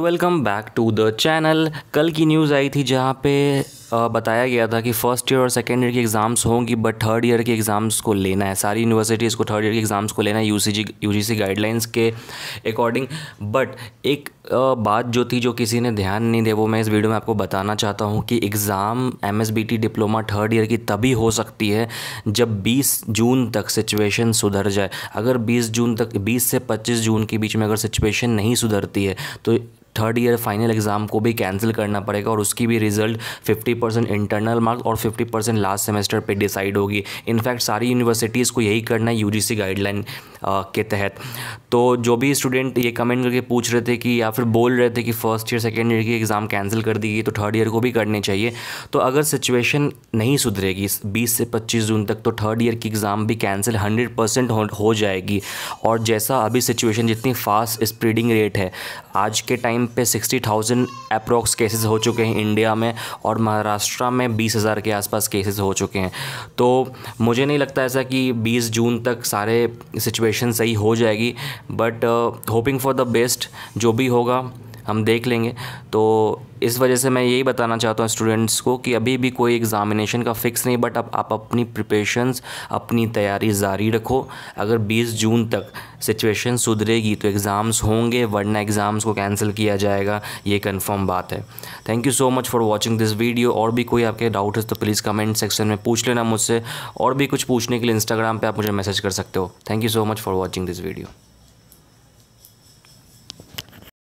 welcome back to the channel कल की news आई थी जहाँ पे बताया गया था कि फ़र्स्ट ईयर और सेकेंड ईयर की एग्ज़ाम्स होंगी बट थर्ड ईयर के एग्ज़ाम्स को लेना है सारी यूनिवर्सिटीज़ को थर्ड ईयर के एग्ज़ाम्स को लेना है यूसीजी यूजीसी गाइडलाइंस के अकॉर्डिंग बट एक बात जो थी जो किसी ने ध्यान नहीं दिया वो मैं इस वीडियो में आपको बताना चाहता हूँ कि exam M diploma third year की तभी हो सकती है जब बीस जून तक सिचुएशन सुधर जाए अगर बीस जून तक बीस से पच्चीस जून के बीच में अगर सिचुएशन नहीं सुधरती है तो थर्ड ईयर फाइनल एग्ज़ाम को भी कैंसिल करना पड़ेगा और उसकी भी रिजल्ट 50 परसेंट इंटरनल मार्क्स और 50 परसेंट लास्ट सेमेस्टर पे डिसाइड होगी इनफैक्ट सारी यूनिवर्सिटीज़ को यही करना है यूजीसी गाइडलाइन के तहत तो जो भी स्टूडेंट ये कमेंट करके पूछ रहे थे कि या फिर बोल रहे थे कि फर्स्ट ईयर सेकेंड ईयर की एग्ज़ाम कैंसिल कर दी गई तो थर्ड ईयर को भी करने चाहिए तो अगर सिचुएशन नहीं सुधरेगी बीस से पच्चीस जून तक तो थर्ड ईयर की एग्ज़ाम भी कैंसिल हंड्रेड परसेंट हो जाएगी और जैसा अभी सिचुएशन जितनी फास्ट स्प्रीडिंग रेट है आज के टाइम टाइम पे सिक्सटी थाउजेंड अप्रोक्स केसेज हो चुके हैं इंडिया में और महाराष्ट्र में बीस हज़ार के आसपास केसेस हो चुके हैं तो मुझे नहीं लगता ऐसा कि बीस जून तक सारे सिचुएशन सही हो जाएगी but hoping for the best जो भी होगा हम देख लेंगे तो इस वजह से मैं यही बताना चाहता हूँ स्टूडेंट्स को कि अभी भी कोई एग्ज़ामिनेशन का फ़िक्स नहीं बट अब आप अपनी प्रिपरेशंस अपनी तैयारी जारी रखो अगर 20 जून तक सिचुएशन सुधरेगी तो एग्ज़ाम्स होंगे वरना एग्ज़ाम्स को कैंसिल किया जाएगा ये कंफर्म बात है thank you so much for watching this video और भी कोई आपके डाउट है तो प्लीज़ कमेंट सेक्शन में पूछ लेना मुझसे और भी कुछ पूछने के लिए इंस्टाग्राम पर आप मुझे मैसेज कर सकते हो thank you so much for watching this video